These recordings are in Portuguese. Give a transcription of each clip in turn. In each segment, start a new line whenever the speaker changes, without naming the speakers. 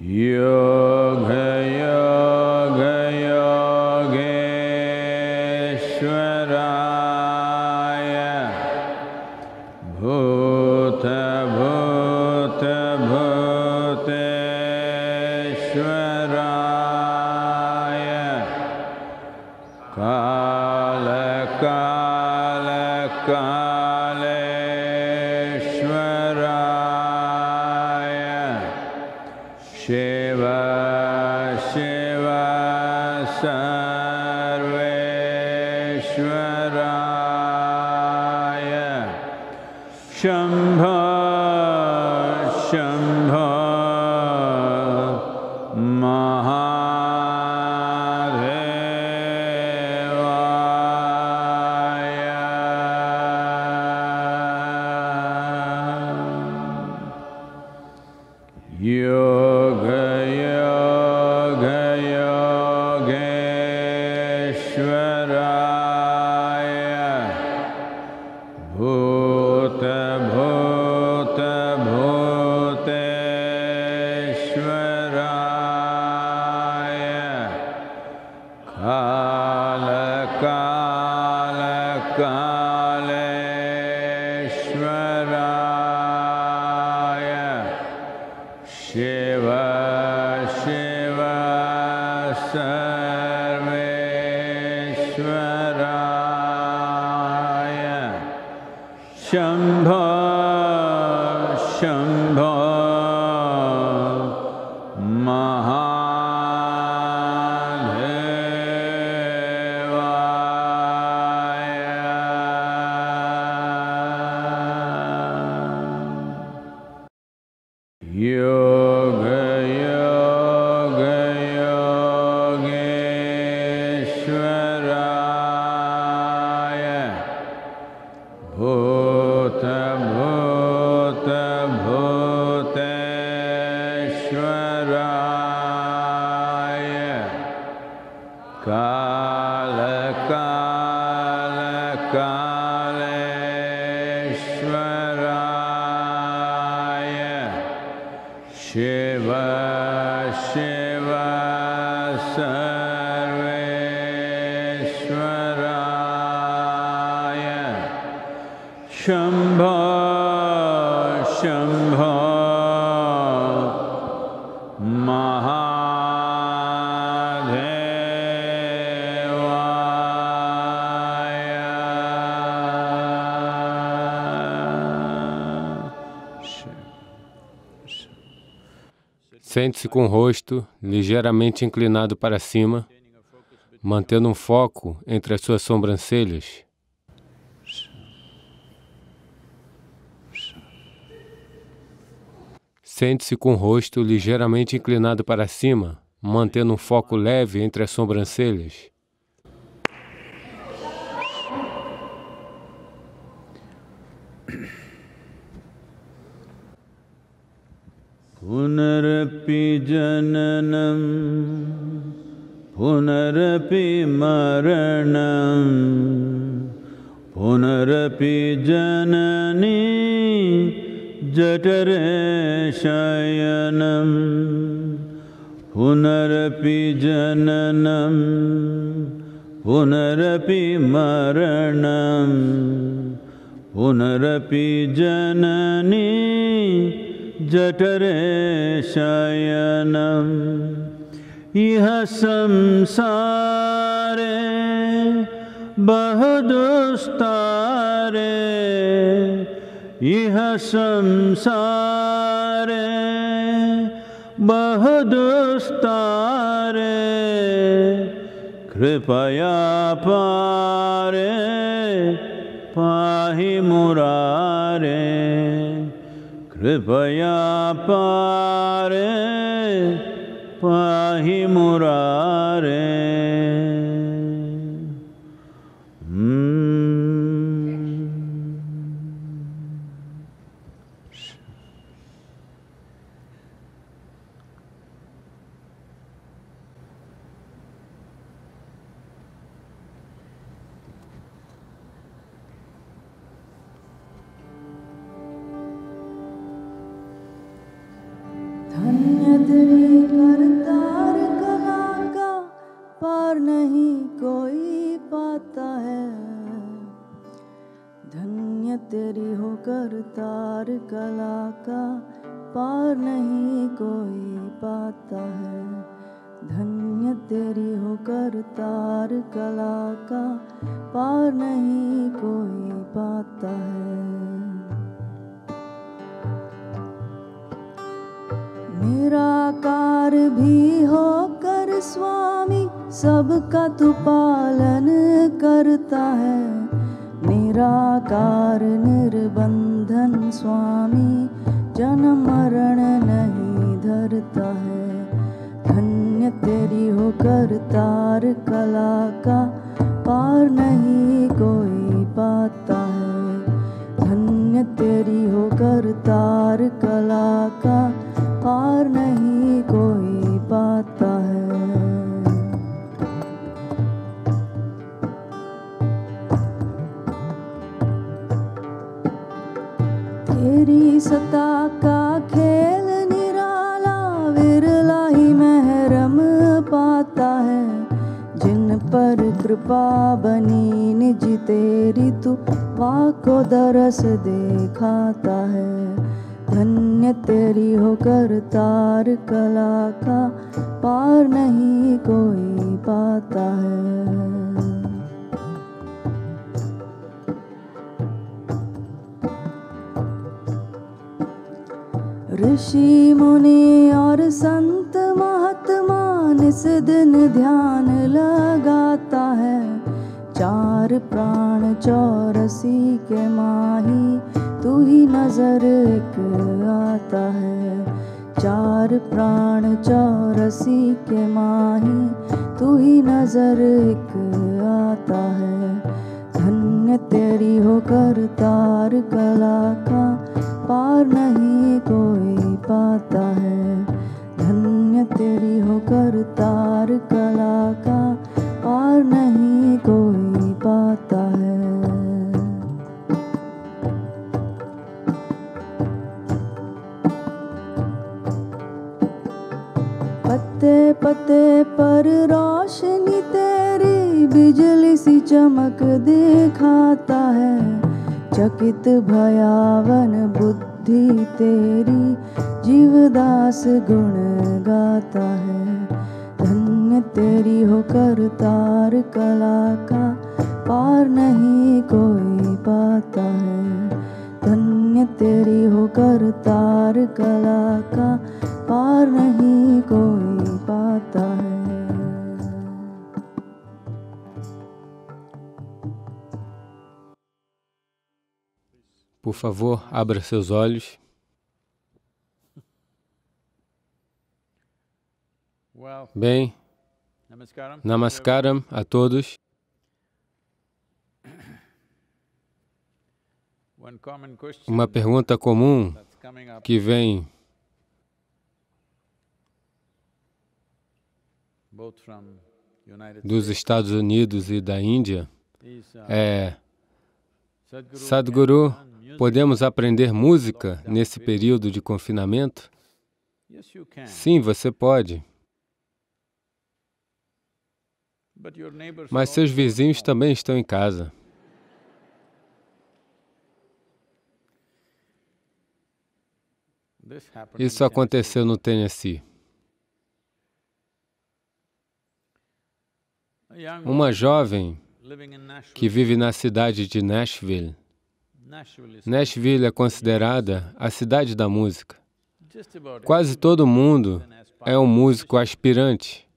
Young か
Sente-se com o rosto ligeiramente inclinado para cima, mantendo um foco entre as suas sobrancelhas. Sente-se com o rosto ligeiramente inclinado para cima, mantendo um foco leve entre as sobrancelhas.
पुनरपि जननं पुनरपि मरणं पुनरपि जननी जठरे शयनं पुनरपि जननं पुनरपि मरणं पुनरपि जननी जठरे शयनम् इह संसारे बहुदुस्तारे इह संसारे बहुदुस्तारे कृपया पारे पाहि मुरारे कृपया पारे पाही मुरारे
कर तार कला का पार नहीं कोई पाता है धन्य तेरी हो कर तार कला का पार नहीं कोई पाता है निराकार भी हो कर स्वामी सबका तू पालन करता है निराकार निर स्वामी जन मरण नहीं धरता है धन्य तेरी हो कर तार कला का पार नहीं माही तू ही नजर एक आता है धन्य तेरी हो कर तार कला का पार नहीं कोई पाता है धन्य तेरी हो कर तार कला का पार पते पते पर रोशनी तेरी बिजली सी चमक दिखाता है चकित भयावन बुद्धि तेरी जीवदास गुण गाता है धन्य तेरी हो तार कला का पार नहीं कोई पाता है धन्य तेरी हो तार कला का पार नहीं कोई
Por favor, abra seus olhos. Bem, Namaskaram a todos.
Uma pergunta comum que vem dos
Estados Unidos e da Índia ah. é Sadhguru, podemos aprender música nesse período de confinamento? Sim, você pode. Mas seus vizinhos também estão em casa. Isso aconteceu no Tennessee.
Uma jovem
que vive na cidade de Nashville. Nashville é considerada a cidade da música. Quase todo mundo é um músico aspirante.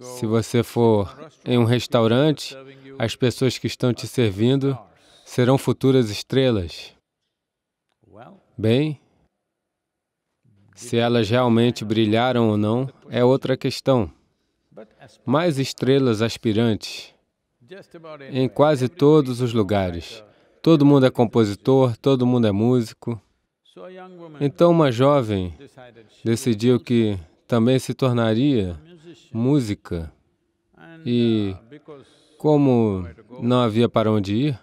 Se você for em um restaurante, as pessoas que estão te servindo serão futuras estrelas. Bem, se elas realmente brilharam ou não é outra questão mais estrelas aspirantes em quase todos os lugares. Todo mundo é compositor, todo mundo é músico. Então, uma jovem decidiu que também se tornaria música. E como não havia para onde ir,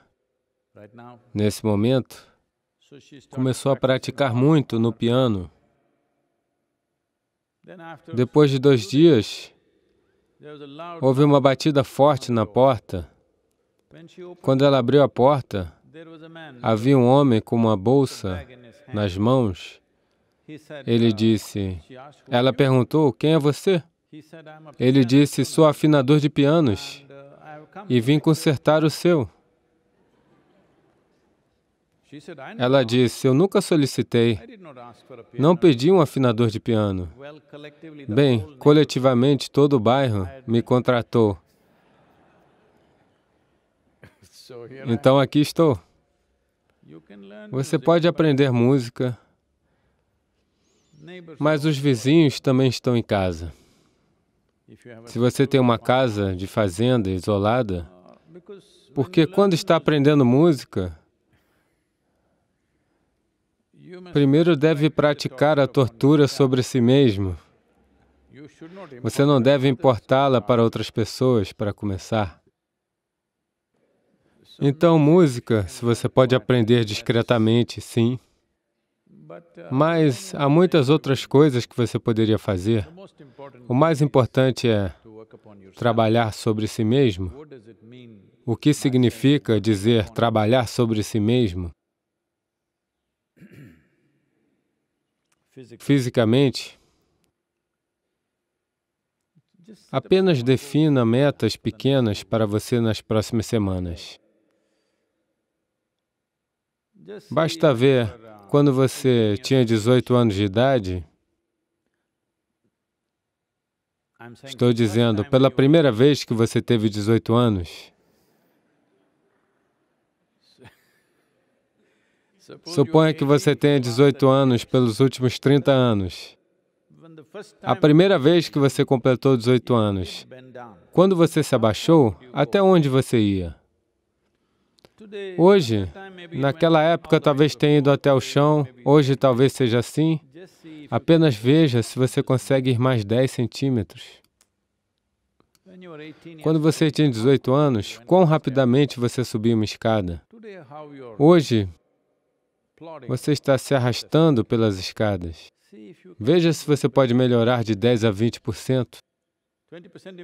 nesse momento, começou a praticar muito no piano. Depois de dois dias, Houve uma batida forte na porta. Quando ela abriu a porta, havia um homem com uma bolsa nas mãos. Ele uh, disse, ela perguntou, quem é você? Ele disse, sou afinador de pianos uh, e vim consertar o seu. Ela disse: Eu nunca solicitei, não pedi um afinador de piano. Bem, coletivamente todo o bairro me contratou.
Então
aqui estou. Você pode aprender música, mas os vizinhos também estão em casa. Se você tem uma casa de fazenda isolada, uh, porque quando está aprendendo música, primeiro deve praticar a tortura sobre si mesmo. Você não deve importá-la para outras pessoas, para começar. Então, música, se você pode aprender discretamente, sim. Mas há muitas outras coisas que você poderia fazer. O mais importante é trabalhar sobre si mesmo. O que significa dizer trabalhar sobre si mesmo? fisicamente, apenas defina metas pequenas para você nas próximas semanas. Basta ver, quando você tinha 18 anos de idade, estou dizendo, pela primeira vez que você teve 18 anos, Suponha que você tenha 18 anos pelos últimos 30 anos. A primeira vez que você completou 18 anos, quando você se abaixou, até onde você ia? Hoje, naquela época talvez tenha ido até o chão, hoje talvez seja assim. Apenas veja se você consegue ir mais 10 centímetros. Quando você tinha 18 anos, quão rapidamente você subiu uma escada? Hoje, você está se arrastando pelas escadas. Veja se você pode melhorar de 10 a 20%.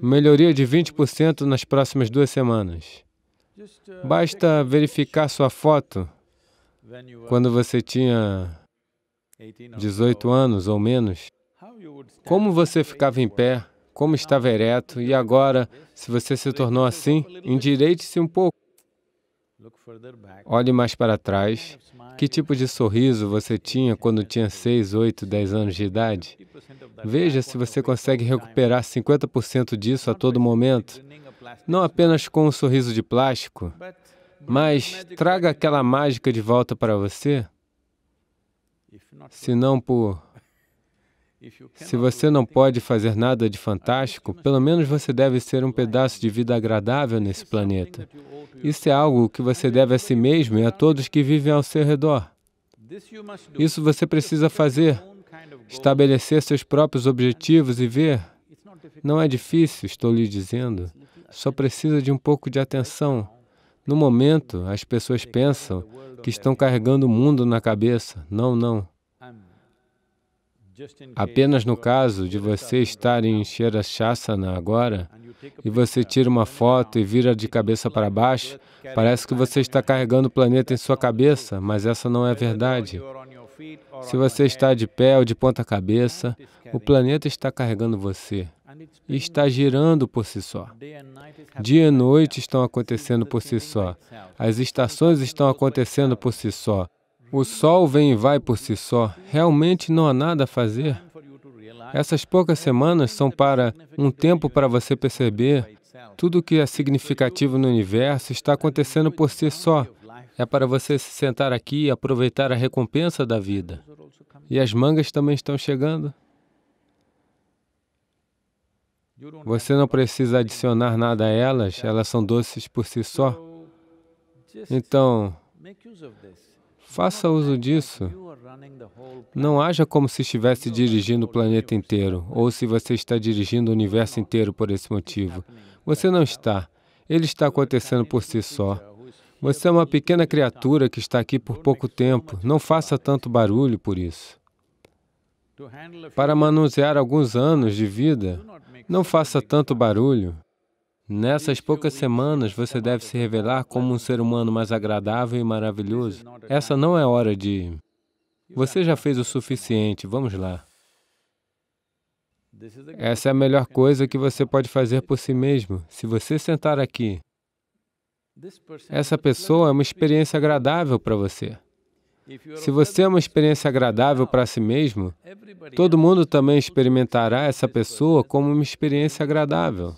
Melhoria de 20% nas próximas duas semanas. Basta verificar sua foto quando você tinha 18 anos ou menos. Como você ficava em pé, como estava ereto, e agora, se você se tornou assim, endireite-se um pouco. Olhe mais para trás. Que tipo de sorriso você tinha quando tinha 6, 8, 10 anos de idade? Veja se você consegue recuperar 50% disso a todo momento, não apenas com um sorriso de plástico, mas traga aquela mágica de volta para você, se não por se você não pode fazer nada de fantástico, pelo menos você deve ser um pedaço de vida agradável nesse planeta. Isso é algo que você deve a si mesmo e a todos que vivem ao seu redor. Isso você precisa fazer. Estabelecer seus próprios objetivos e ver. Não é difícil, estou lhe dizendo. Só precisa de um pouco de atenção. No momento, as pessoas pensam que estão carregando o mundo na cabeça. Não, não. Apenas no caso de você estar em Shirashasana agora e você tira uma foto e vira de cabeça para baixo, parece que você está carregando o planeta em sua cabeça, mas essa não é verdade. Se você está de pé ou de ponta cabeça, o planeta está carregando você e está girando por si só. Dia e noite estão acontecendo por si só. As estações estão acontecendo por si só. O sol vem e vai por si só. Realmente não há nada a fazer. Essas poucas semanas são para um tempo para você perceber tudo o que é significativo no universo está acontecendo por si só. É para você se sentar aqui e aproveitar a recompensa da vida. E as mangas também estão chegando. Você não precisa adicionar nada a elas, elas são doces por si só. Então, Faça uso disso. Não haja como se estivesse dirigindo o planeta inteiro, ou se você está dirigindo o universo inteiro por esse motivo. Você não está. Ele está acontecendo por si só. Você é uma pequena criatura que está aqui por pouco tempo. Não faça tanto barulho por isso.
Para manusear
alguns anos de vida, não faça tanto barulho. Nessas poucas semanas, você deve se revelar como um ser humano mais agradável e maravilhoso. Essa não é hora de... Você já fez o suficiente, vamos lá. Essa é a melhor coisa que você pode fazer por si mesmo. Se você sentar aqui, essa pessoa é uma experiência agradável para você. Se você é uma experiência agradável para si mesmo, todo mundo também experimentará essa pessoa como uma experiência agradável.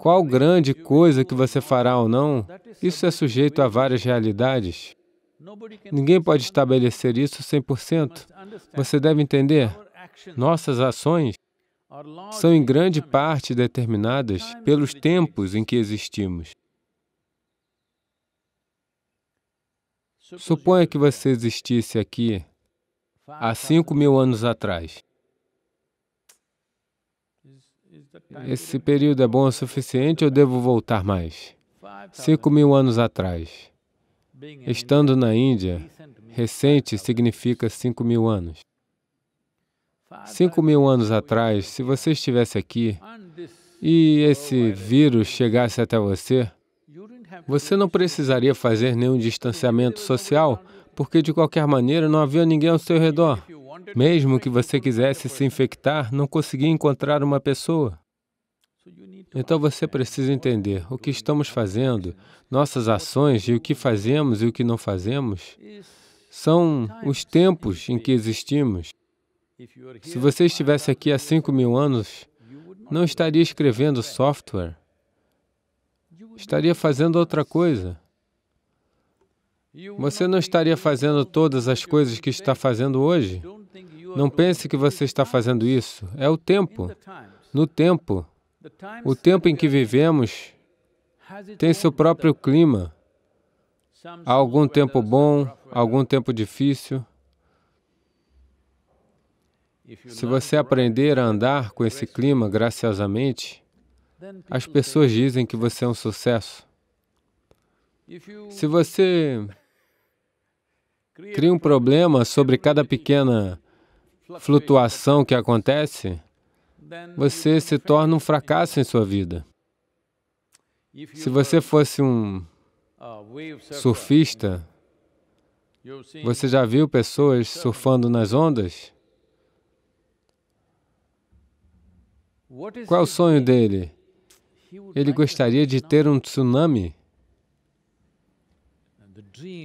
Qual grande coisa que você fará ou não, isso é sujeito a várias realidades. Ninguém pode estabelecer isso 100%. Você deve entender, nossas ações são em grande parte determinadas pelos tempos em que existimos. Suponha que você existisse aqui há 5 mil anos atrás. Esse período é bom o suficiente ou devo voltar mais? Cinco mil anos atrás. Estando na Índia, recente significa cinco mil anos. Cinco mil anos atrás, se você estivesse aqui e esse vírus chegasse até você, você não precisaria fazer nenhum distanciamento social, porque de qualquer maneira não havia ninguém ao seu redor. Mesmo que você quisesse se infectar, não conseguia encontrar uma pessoa. Então você precisa entender o que estamos fazendo, nossas ações e o que fazemos e o que não fazemos são os tempos em que existimos. Se você estivesse aqui há 5 mil anos, não estaria escrevendo software, estaria fazendo outra coisa. Você não estaria fazendo todas as coisas que está fazendo hoje. Não pense que você está fazendo isso. É o tempo. No tempo, o tempo em que vivemos tem seu próprio clima. Há algum tempo bom, algum tempo difícil. Se você aprender a andar com esse clima graciosamente, as pessoas dizem que você é um sucesso. Se você cria um problema sobre cada pequena flutuação que acontece, você se torna um fracasso em sua vida. Se você fosse um surfista, você já viu pessoas surfando nas ondas? Qual é o sonho dele? Ele gostaria de ter um tsunami.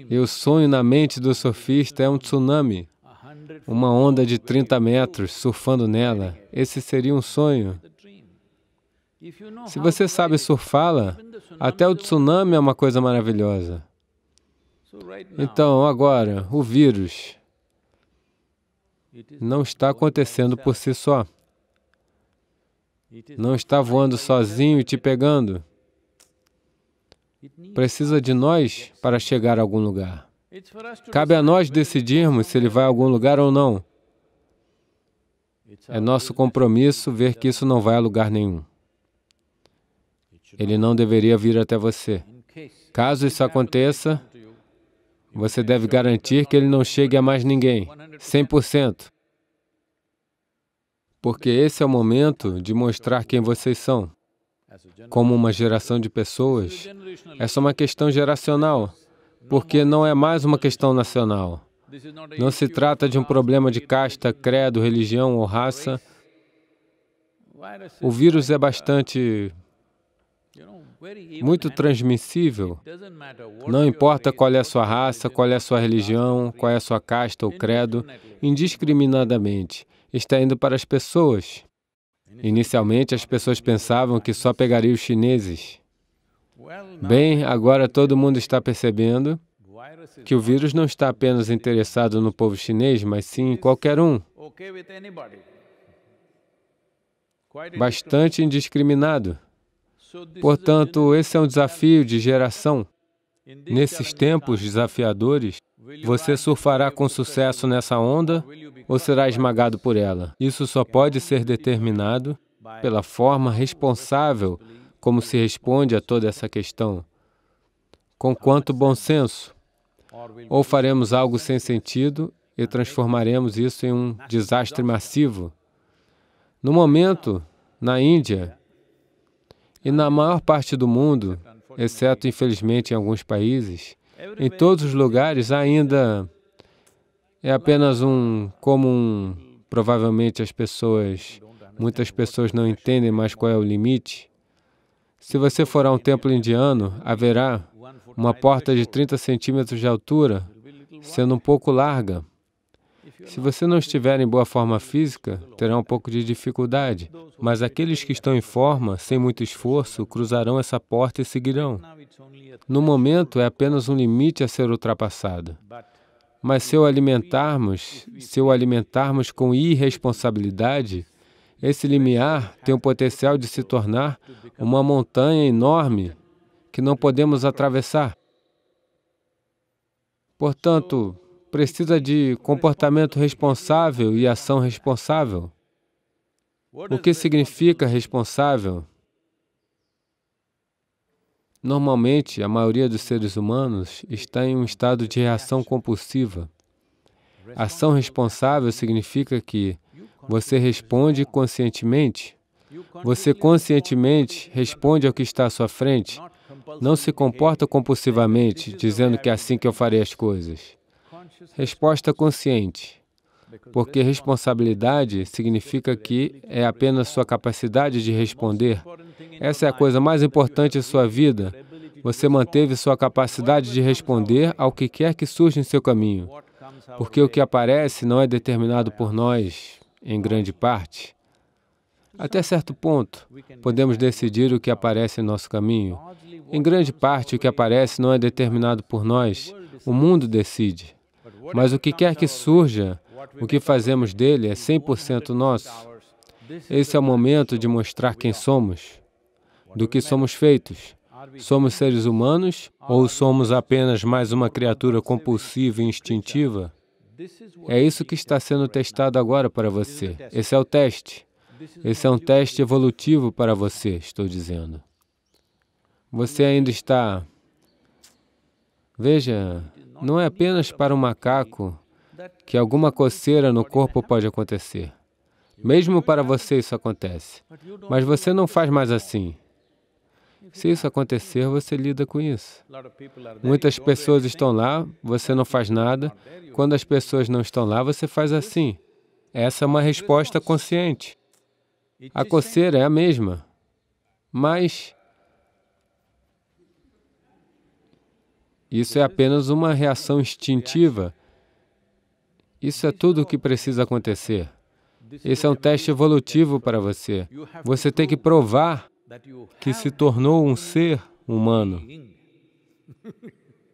E o sonho na mente do surfista é um tsunami uma onda de 30 metros, surfando nela. Esse seria um sonho. Se você sabe surfá-la, até o tsunami é uma coisa maravilhosa. Então, agora, o vírus não está acontecendo por si só. Não está voando sozinho e te pegando. Precisa de nós para chegar a algum lugar. Cabe a nós decidirmos se ele vai a algum lugar ou não. É nosso compromisso ver que isso não vai a lugar nenhum. Ele não deveria vir até você. Caso isso aconteça, você deve garantir que ele não chegue a mais ninguém, 100%. Porque esse é o momento de mostrar quem vocês são. Como uma geração de pessoas, essa é uma questão geracional porque não é mais uma questão nacional. Não se trata de um problema de casta, credo, religião ou raça. O vírus é bastante muito transmissível. Não importa qual é a sua raça, qual é a sua religião, qual é a sua casta ou credo, indiscriminadamente está indo para as pessoas. Inicialmente, as pessoas pensavam que só pegaria os chineses. Bem, agora todo mundo está percebendo que o vírus não está apenas interessado no povo chinês, mas sim em qualquer um. Bastante indiscriminado. Portanto, esse é um desafio de geração. Nesses tempos desafiadores, você surfará com sucesso nessa onda ou será esmagado por ela? Isso só pode ser determinado pela forma responsável como se responde a toda essa questão? Com quanto bom senso? Ou faremos algo sem sentido e transformaremos isso em um desastre massivo? No momento, na Índia e na maior parte do mundo, exceto infelizmente em alguns países, em todos os lugares ainda é apenas um comum, provavelmente as pessoas, muitas pessoas não entendem mais qual é o limite se você for a um templo indiano, haverá uma porta de 30 centímetros de altura, sendo um pouco larga. Se você não estiver em boa forma física, terá um pouco de dificuldade, mas aqueles que estão em forma, sem muito esforço, cruzarão essa porta e seguirão. No momento, é apenas um limite a ser ultrapassado. Mas se o alimentarmos, se o alimentarmos com irresponsabilidade, esse limiar tem o potencial de se tornar uma montanha enorme que não podemos atravessar. Portanto, precisa de comportamento responsável e ação responsável. O que significa responsável? Normalmente, a maioria dos seres humanos está em um estado de reação compulsiva. Ação responsável significa que você responde conscientemente? Você conscientemente responde ao que está à sua frente? Não se comporta compulsivamente, dizendo que é assim que eu farei as coisas. Resposta consciente. Porque responsabilidade significa que é apenas sua capacidade de responder. Essa é a coisa mais importante em sua vida. Você manteve sua capacidade de responder ao que quer que surja em seu caminho. Porque o que aparece não é determinado por nós, em grande parte. Até certo ponto, podemos decidir o que aparece em nosso caminho. Em grande parte, o que aparece não é determinado por nós, o mundo decide. Mas o que quer que surja, o que fazemos dele é 100% nosso. Esse é o momento de mostrar quem somos, do que somos feitos. Somos seres humanos ou somos apenas mais uma criatura compulsiva e instintiva? É isso que está sendo testado agora para você. Esse é o teste. Esse é um teste evolutivo para você, estou dizendo. Você ainda está... Veja, não é apenas para um macaco que alguma coceira no corpo pode acontecer. Mesmo para você isso acontece. Mas você não faz mais assim. Se isso acontecer, você lida com isso. Muitas pessoas estão lá, você não faz nada. Quando as pessoas não estão lá, você faz assim. Essa é uma resposta consciente. A coceira é a mesma, mas isso é apenas uma reação instintiva. Isso é tudo o que precisa acontecer. Esse é um teste evolutivo para você. Você tem que provar que se tornou um ser humano.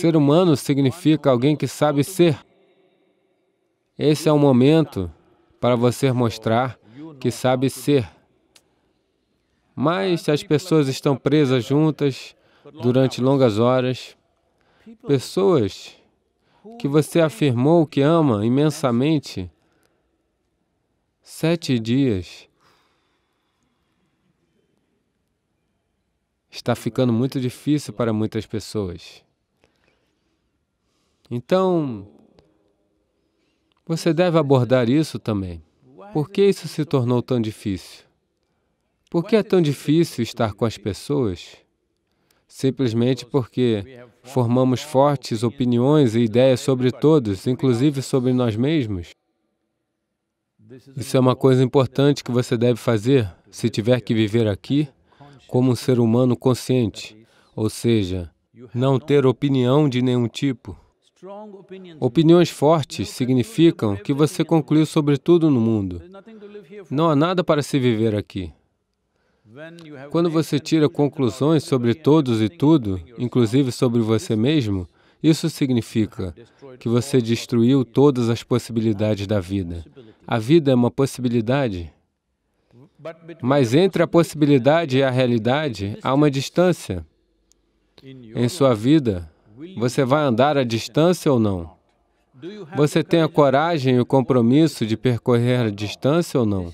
Ser humano significa alguém que sabe ser. Esse é o momento para você mostrar que sabe ser. Mas as pessoas estão presas juntas durante longas horas. Pessoas que você afirmou que ama imensamente sete dias está ficando muito difícil para muitas pessoas. Então, você deve abordar isso também. Por que isso se tornou tão difícil? Por que é tão difícil estar com as pessoas? Simplesmente porque formamos fortes opiniões e ideias sobre todos, inclusive sobre nós mesmos. Isso é uma coisa importante que você deve fazer se tiver que viver aqui como um ser humano consciente, ou seja, não ter opinião de nenhum tipo. Opiniões fortes significam que você concluiu sobre tudo no mundo. Não há nada para se viver aqui. Quando você tira conclusões sobre todos e tudo, inclusive sobre você mesmo, isso significa que você destruiu todas as possibilidades da vida. A vida é uma possibilidade. Mas entre a possibilidade e a realidade há uma distância. Em sua vida, você vai andar a distância ou não? Você tem a coragem e o compromisso de percorrer a distância ou não?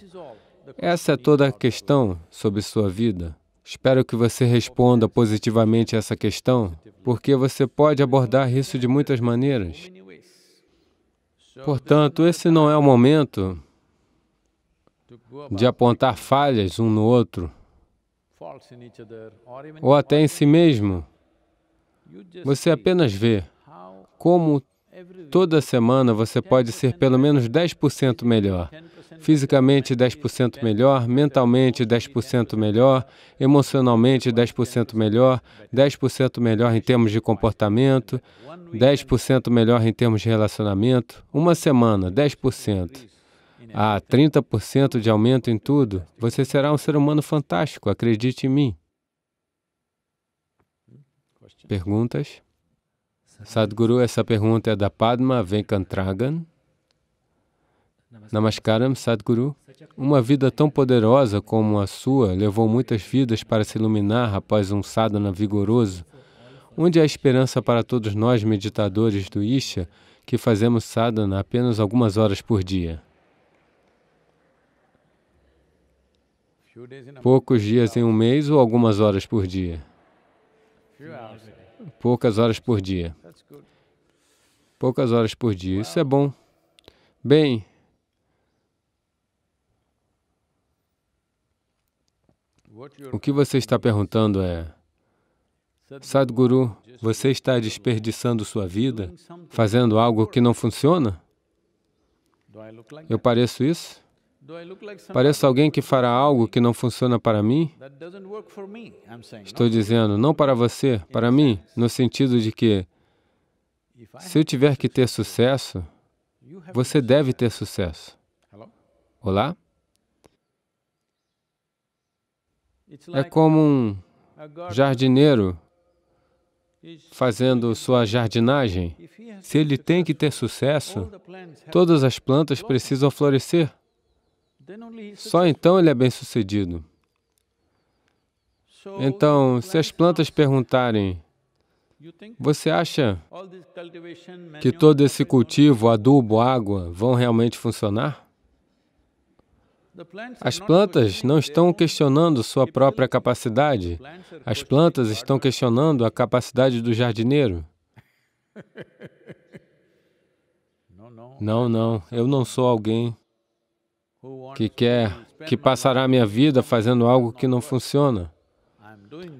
Essa é toda a questão sobre sua vida. Espero que você responda positivamente essa questão, porque você pode abordar isso de muitas maneiras. Portanto, esse não é o momento de apontar falhas um no outro, ou até em si mesmo. Você apenas vê como toda semana você pode ser pelo menos 10% melhor. Fisicamente 10% melhor, mentalmente 10% melhor, emocionalmente 10% melhor, 10% melhor em termos de comportamento, 10% melhor em termos de relacionamento. Uma semana, 10% a 30% de aumento em tudo, você será um ser humano fantástico, acredite em mim. Perguntas? Sadhguru, essa pergunta é da Padma Venkantragan. Namaskaram, Sadhguru. Uma vida tão poderosa como a sua levou muitas vidas para se iluminar após um sadhana vigoroso. Onde há esperança para todos nós, meditadores do Isha, que fazemos sadhana apenas algumas horas por dia? poucos dias em um mês ou algumas horas por dia?
Poucas horas por dia.
Poucas horas por dia. Isso é bom. Bem, o que você está perguntando é, Sadhguru, você está desperdiçando sua vida fazendo algo que não funciona? Eu pareço isso? Pareço alguém que fará algo que não funciona para mim? Estou dizendo, não para você, para mim, no sentido de que se eu tiver que ter sucesso, você deve ter sucesso. Olá? É como um jardineiro fazendo sua jardinagem. Se ele tem que ter sucesso, todas as plantas precisam florescer. Só então ele é bem-sucedido. Então, se as plantas perguntarem, você acha que todo esse cultivo, adubo, água, vão realmente funcionar? As plantas não estão questionando sua própria capacidade. As plantas estão questionando a capacidade do jardineiro. Não, não, eu não sou alguém que quer que passará a minha vida fazendo algo que não funciona.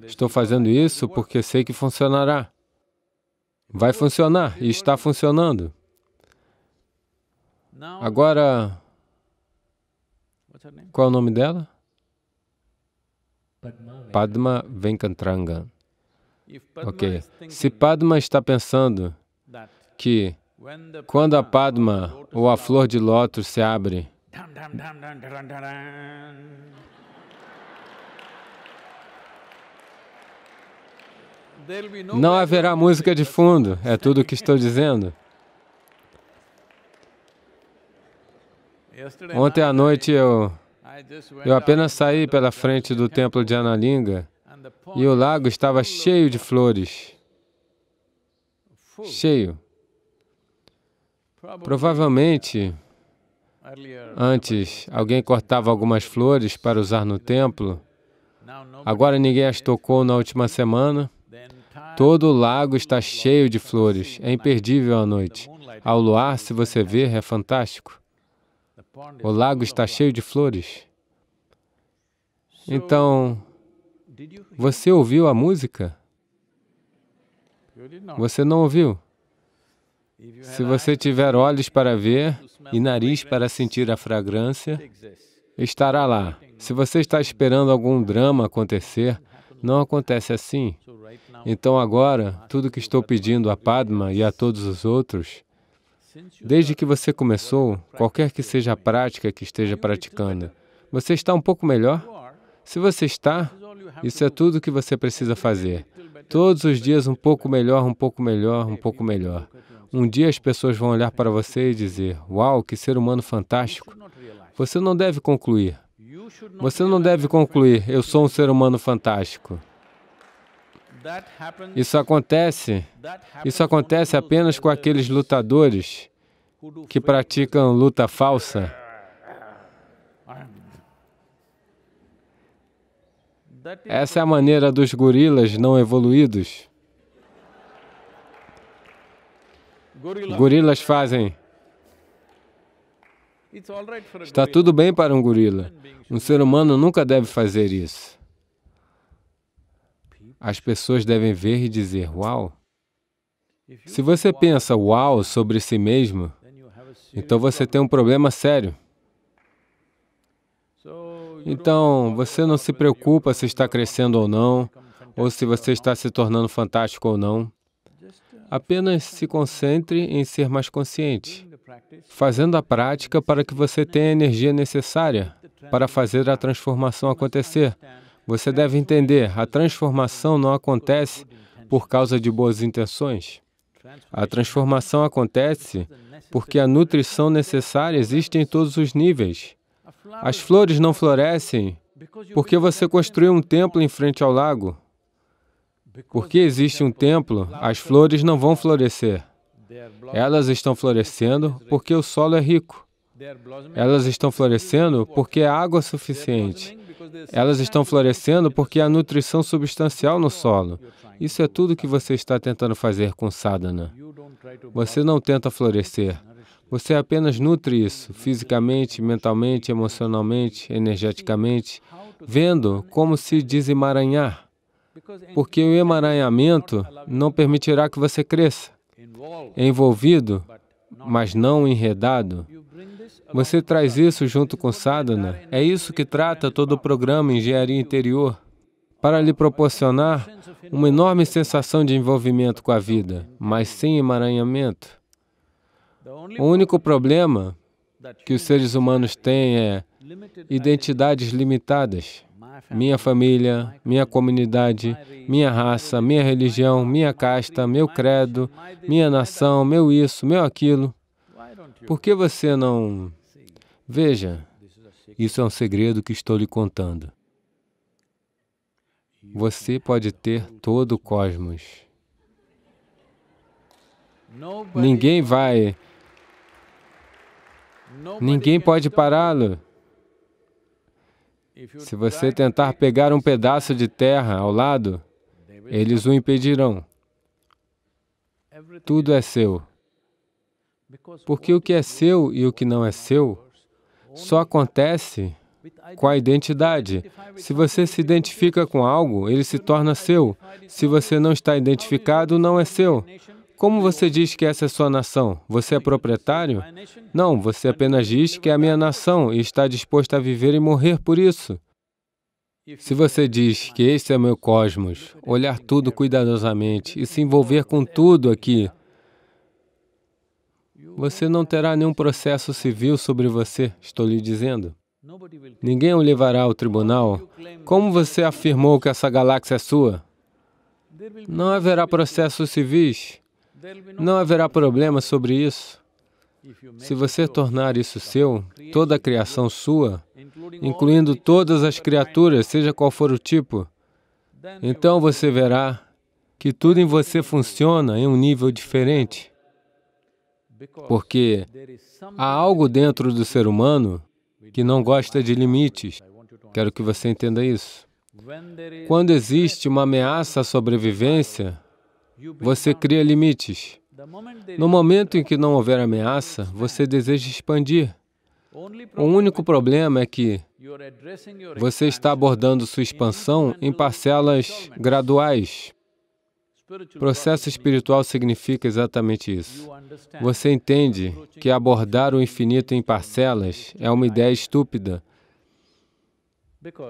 Estou fazendo isso porque sei que funcionará. Vai funcionar e está funcionando. Agora, qual é o nome dela? Padma Venkatranga. Ok. Se Padma está pensando que quando a Padma ou a flor de lótus se abre, não haverá música de fundo, é tudo o que estou dizendo. Ontem à noite eu, eu apenas saí pela frente do templo de Analinga e o lago estava cheio de flores. Cheio. Provavelmente Antes, alguém cortava algumas flores para usar no templo. Agora ninguém as tocou na última semana. Todo o lago está cheio de flores. É imperdível à noite. Ao luar, se você ver, é fantástico. O lago está cheio de flores. Então, você ouviu a música? Você não ouviu? Se você tiver olhos para ver, e nariz para sentir a fragrância, estará lá. Se você está esperando algum drama acontecer, não acontece assim. Então, agora, tudo que estou pedindo a Padma e a todos os outros, desde que você começou, qualquer que seja a prática que esteja praticando, você está um pouco melhor? Se você está, isso é tudo o que você precisa fazer. Todos os dias, um pouco melhor, um pouco melhor, um pouco melhor. Um dia as pessoas vão olhar para você e dizer: Uau, que ser humano fantástico! Você não deve concluir. Você não deve concluir: Eu sou um ser humano fantástico. Isso acontece. Isso acontece apenas com aqueles lutadores que praticam luta falsa. Essa é a maneira dos gorilas não evoluídos. gorilas fazem. Está tudo bem para um gorila. Um ser humano nunca deve fazer isso. As pessoas devem ver e dizer uau. Se você pensa uau sobre si mesmo, então você tem um problema sério. Então, você não se preocupa se está crescendo ou não, ou se você está se tornando fantástico ou não. Apenas se concentre em ser mais consciente, fazendo a prática para que você tenha a energia necessária para fazer a transformação acontecer. Você deve entender: a transformação não acontece por causa de boas intenções. A transformação acontece porque a nutrição necessária existe em todos os níveis. As flores não florescem porque você construiu um templo em frente ao lago. Porque existe um templo, as flores não vão florescer. Elas estão florescendo porque o solo é rico. Elas estão florescendo porque há água suficiente. Elas estão florescendo porque há nutrição substancial no solo. Isso é tudo que você está tentando fazer com sadhana. Você não tenta florescer. Você apenas nutre isso fisicamente, mentalmente, emocionalmente, energeticamente, vendo como se desemaranhar porque o emaranhamento não permitirá que você cresça. envolvido, mas não enredado. Você traz isso junto com sadhana. É isso que trata todo o programa Engenharia Interior para lhe proporcionar uma enorme sensação de envolvimento com a vida, mas sem emaranhamento. O único problema que os seres humanos têm é identidades limitadas. Minha família, minha comunidade, minha raça, minha religião, minha casta, meu credo, minha nação, meu isso, meu aquilo. Por que você não. Veja, isso é um segredo que estou lhe contando. Você pode ter todo o cosmos. Ninguém vai. Ninguém pode pará-lo. Se você tentar pegar um pedaço de terra ao lado, eles o impedirão. Tudo é seu. Porque o que é seu e o que não é seu só acontece com a identidade. Se você se identifica com algo, ele se torna seu. Se você não está identificado, não é seu. Como você diz que essa é sua nação? Você é proprietário? Não, você apenas diz que é a minha nação e está disposto a viver e morrer por isso. Se você diz que este é meu cosmos, olhar tudo cuidadosamente e se envolver com tudo aqui, você não terá nenhum processo civil sobre você, estou lhe dizendo. Ninguém o levará ao tribunal. Como você afirmou que essa galáxia é sua? Não haverá processos civis. Não haverá problema sobre isso. Se é você tornar isso seu, toda a criação sua, incluindo todas as criaturas, seja qual for o tipo, então você verá que tudo em você funciona em um nível diferente. Porque há algo dentro do ser humano que não gosta de limites. Quero que você entenda isso. Quando existe uma ameaça à sobrevivência, você cria limites. No momento em que não houver ameaça, você deseja expandir. O único problema é que você está abordando sua expansão em parcelas graduais. Processo espiritual significa exatamente isso. Você entende que abordar o infinito em parcelas é uma ideia estúpida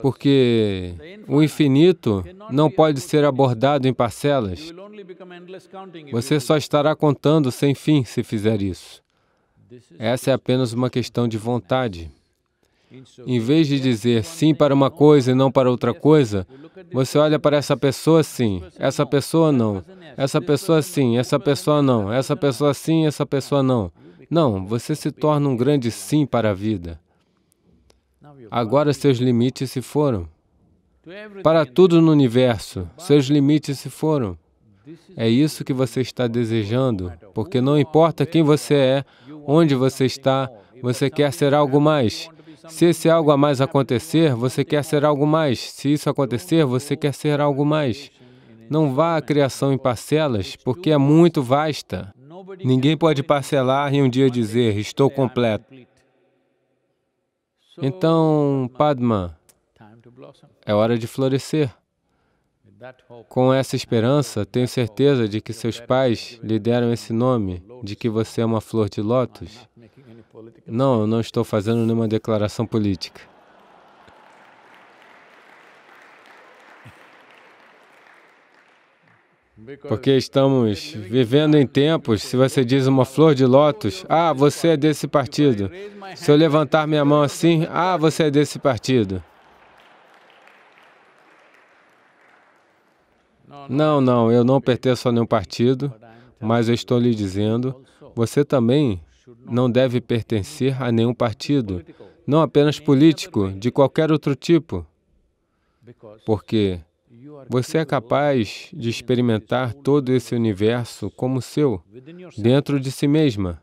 porque o infinito não pode ser abordado em parcelas. Você só estará contando sem fim se fizer isso. Essa é apenas uma questão de vontade. Em vez de dizer sim para uma coisa e não para outra coisa, você olha para essa pessoa sim, essa pessoa não, essa pessoa sim, essa pessoa não, essa pessoa sim, essa pessoa não. Não, você se torna um grande sim para a vida. Agora seus limites se foram. É Para tudo no universo, seus limites se foram. É isso que você está desejando, porque não importa quem você é, onde você está, você quer ser algo mais. Se esse algo a mais acontecer, você quer ser algo mais. Se isso acontecer, você quer ser algo mais. Não vá à criação em parcelas, porque é muito vasta. Ninguém pode parcelar e um dia dizer, estou completo. Então, Padma, é hora de florescer. Com essa esperança, tenho certeza de que seus pais lhe deram esse nome, de que você é uma flor de lótus. Não, eu não estou fazendo nenhuma declaração política. Porque estamos vivendo em tempos, se você diz uma flor de lótus, ah, você é desse partido. Se eu levantar minha mão assim, ah, você é desse partido. Não, não, eu não pertenço a nenhum partido, mas eu estou lhe dizendo, você também não deve pertencer a nenhum partido, não apenas político, de qualquer outro tipo. Porque você é capaz de experimentar todo esse universo como seu, dentro de si mesma.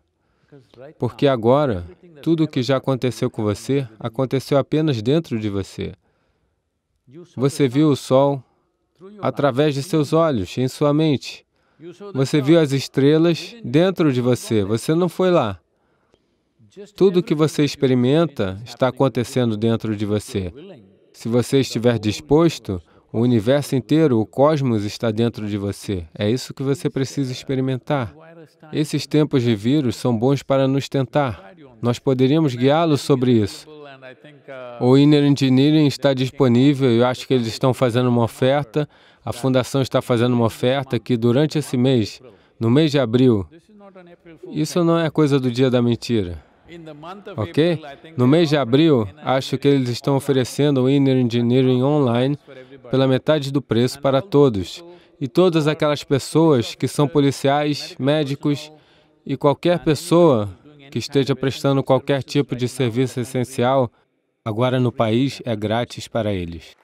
Porque agora, tudo o que já aconteceu com você, aconteceu apenas dentro de você. Você viu o sol através de seus olhos, em sua mente. Você viu as estrelas dentro de você, você não foi lá. Tudo o que você experimenta está acontecendo dentro de você. Se você estiver disposto, o universo inteiro, o cosmos está dentro de você. É isso que você precisa experimentar. Esses tempos de vírus são bons para nos tentar. Nós poderíamos guiá los sobre isso. O Inner Engineering está disponível, eu acho que eles estão fazendo uma oferta, a fundação está fazendo uma oferta que durante esse mês, no mês de abril, isso não é coisa do dia da mentira. Ok? No mês de abril, acho que eles estão oferecendo o Inner Engineering Online pela metade do preço para todos. E todas aquelas pessoas que são policiais, médicos e qualquer pessoa que esteja prestando qualquer tipo de serviço essencial agora no país é grátis para eles.